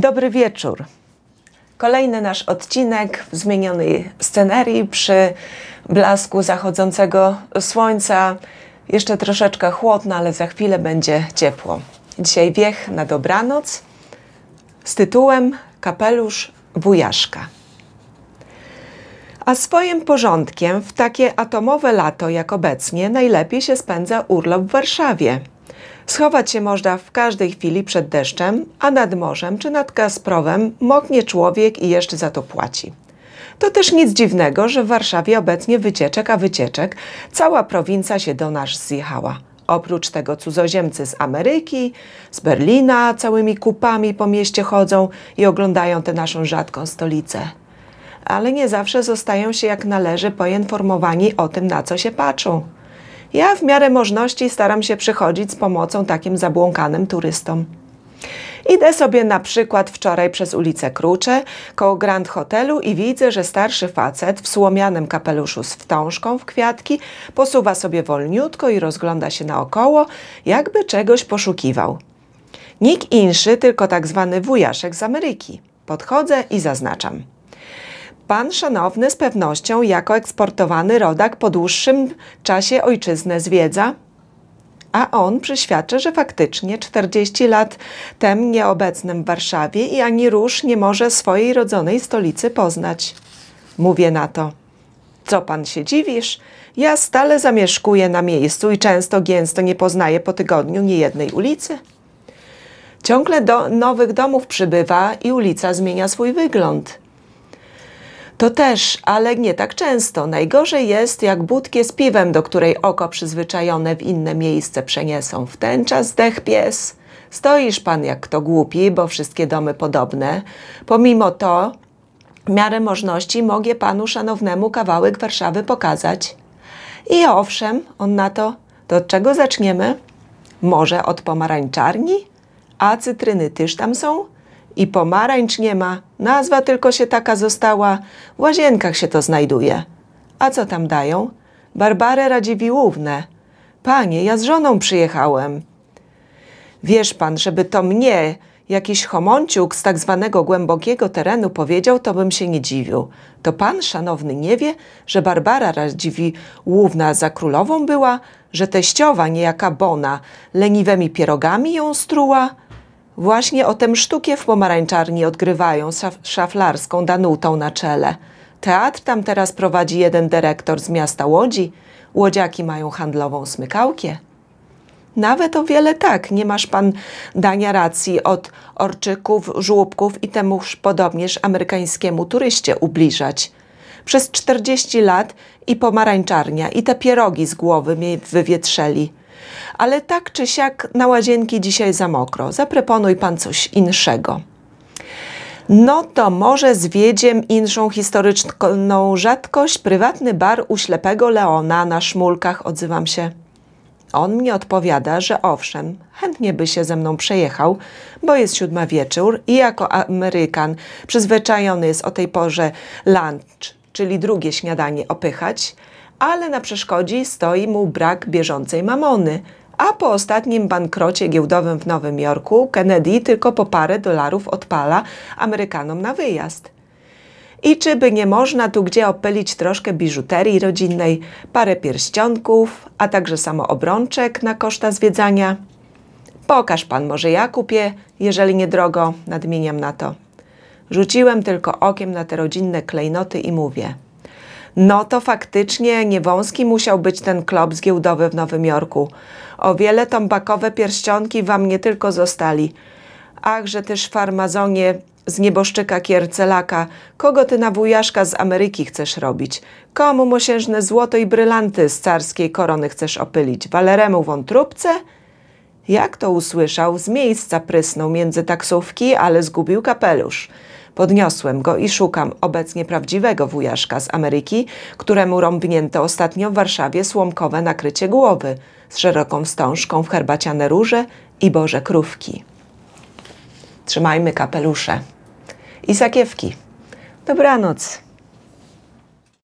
Dobry wieczór. Kolejny nasz odcinek w zmienionej scenerii przy blasku zachodzącego słońca. Jeszcze troszeczkę chłodno, ale za chwilę będzie ciepło. Dzisiaj wiech na dobranoc z tytułem Kapelusz Wujaszka. A swoim porządkiem w takie atomowe lato jak obecnie najlepiej się spędza urlop w Warszawie – Schować się można w każdej chwili przed deszczem, a nad morzem czy nad Kasprowem moknie człowiek i jeszcze za to płaci. To też nic dziwnego, że w Warszawie obecnie wycieczek, a wycieczek cała prowincja się do nas zjechała. Oprócz tego cudzoziemcy z Ameryki, z Berlina całymi kupami po mieście chodzą i oglądają tę naszą rzadką stolicę. Ale nie zawsze zostają się jak należy poinformowani o tym, na co się patrzą. Ja w miarę możności staram się przychodzić z pomocą takim zabłąkanym turystom. Idę sobie na przykład wczoraj przez ulicę Krucze koło Grand Hotelu i widzę, że starszy facet w słomianym kapeluszu z wtążką w kwiatki posuwa sobie wolniutko i rozgląda się naokoło, jakby czegoś poszukiwał. Nikt inszy, tylko tak zwany wujaszek z Ameryki. Podchodzę i zaznaczam. Pan szanowny z pewnością jako eksportowany rodak po dłuższym czasie ojczyznę zwiedza? A on przyświadczy, że faktycznie 40 lat tem nieobecnym w Warszawie i ani róż nie może swojej rodzonej stolicy poznać. Mówię na to. Co pan się dziwisz? Ja stale zamieszkuję na miejscu i często gęsto nie poznaję po tygodniu niejednej ulicy. Ciągle do nowych domów przybywa i ulica zmienia swój wygląd. To też, ale nie tak często. Najgorzej jest, jak budkę z piwem, do której oko przyzwyczajone w inne miejsce przeniesą. W ten czas dech pies. Stoisz pan jak kto głupi, bo wszystkie domy podobne. Pomimo to, w miarę możności mogę panu szanownemu kawałek Warszawy pokazać. I owszem, on na to, to od czego zaczniemy? Może od pomarańczarni? A cytryny tyż tam są? i pomarańcz nie ma, nazwa tylko się taka została, w łazienkach się to znajduje. A co tam dają? Barbarę Radziwiłłównę. Panie, ja z żoną przyjechałem. Wiesz pan, żeby to mnie jakiś homonciuk z tak zwanego głębokiego terenu powiedział, to bym się nie dziwił. To pan, szanowny, nie wie, że Barbara Radziwiłłówna za królową była, że teściowa niejaka Bona leniwymi pierogami ją struła? Właśnie o tym sztukę w pomarańczarni odgrywają szaf szaflarską Danutą na czele. Teatr tam teraz prowadzi jeden dyrektor z miasta Łodzi. Łodziaki mają handlową smykałkę. Nawet o wiele tak, nie masz pan dania racji od orczyków, żłóbków i temuż podobnież amerykańskiemu turyście ubliżać. Przez 40 lat i pomarańczarnia, i te pierogi z głowy mnie wywietrzeli. Ale tak czy siak na łazienki dzisiaj za mokro. Zaproponuj pan coś inszego. No to może zwiedziem inszą historyczną rzadkość, prywatny bar u ślepego Leona na szmulkach, odzywam się. On mi odpowiada, że owszem, chętnie by się ze mną przejechał, bo jest siódma wieczór i jako Amerykan przyzwyczajony jest o tej porze lunch, czyli drugie śniadanie opychać, ale na przeszkodzie stoi mu brak bieżącej mamony. A po ostatnim bankrocie giełdowym w Nowym Jorku Kennedy tylko po parę dolarów odpala Amerykanom na wyjazd. I czy by nie można tu gdzie opylić troszkę biżuterii rodzinnej, parę pierścionków, a także samoobrączek na koszta zwiedzania? Pokaż pan, może ja kupię, jeżeli niedrogo, nadmieniam na to. Rzuciłem tylko okiem na te rodzinne klejnoty i mówię – no to faktycznie niewąski musiał być ten klops giełdowy w Nowym Jorku. O wiele tombakowe pierścionki wam nie tylko zostali. Ach, że też farmazonie z nieboszczyka Kiercelaka, kogo ty na wujaszka z Ameryki chcesz robić? Komu mosiężne złoto i brylanty z carskiej korony chcesz opylić? Waleremu wątróbce? Jak to usłyszał, z miejsca prysnął między taksówki, ale zgubił kapelusz. Podniosłem go i szukam obecnie prawdziwego wujaszka z Ameryki, któremu rąbnięto ostatnio w Warszawie słomkowe nakrycie głowy z szeroką wstążką w herbaciane róże i boże krówki. Trzymajmy kapelusze i sakiewki. Dobranoc.